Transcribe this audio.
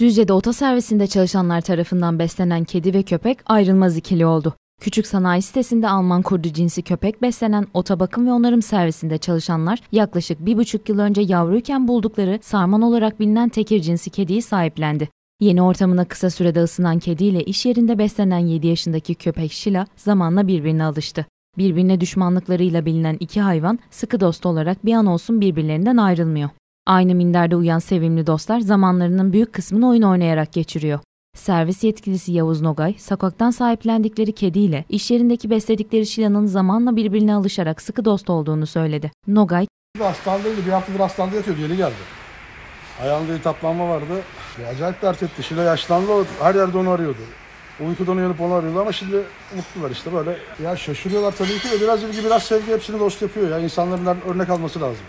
Düzce'de otoservisinde çalışanlar tarafından beslenen kedi ve köpek ayrılmaz ikili oldu. Küçük sanayi sitesinde Alman kurdu cinsi köpek beslenen ota bakım ve onarım servisinde çalışanlar yaklaşık bir buçuk yıl önce yavruyken buldukları sarman olarak bilinen tekir cinsi kediyi sahiplendi. Yeni ortamına kısa sürede ısınan kediyle iş yerinde beslenen 7 yaşındaki köpek Şila zamanla birbirine alıştı. Birbirine düşmanlıklarıyla bilinen iki hayvan sıkı dost olarak bir an olsun birbirlerinden ayrılmıyor. Aynı minderde uyan sevimli dostlar zamanlarının büyük kısmını oyun oynayarak geçiriyor. Servis yetkilisi Yavuz Nogay, sokaktan sahiplendikleri kediyle iş yerindeki besledikleri Şila'nın zamanla birbirine alışarak sıkı dost olduğunu söyledi. Nogay, Hastanedeydi, bir haftadır hastanede yatıyordu, yeni geldi. Ayağında bir taplanma vardı. Ya, acayip dert etti. Şila yaşlandı, her yerde onu arıyordu. Uykudan uyanıp onu arıyordu ama şimdi mutlular işte böyle. Ya şaşırıyorlar tabii ki de biraz ilgi, biraz sevgi hepsini dost yapıyor ya. İnsanların örnek alması lazım.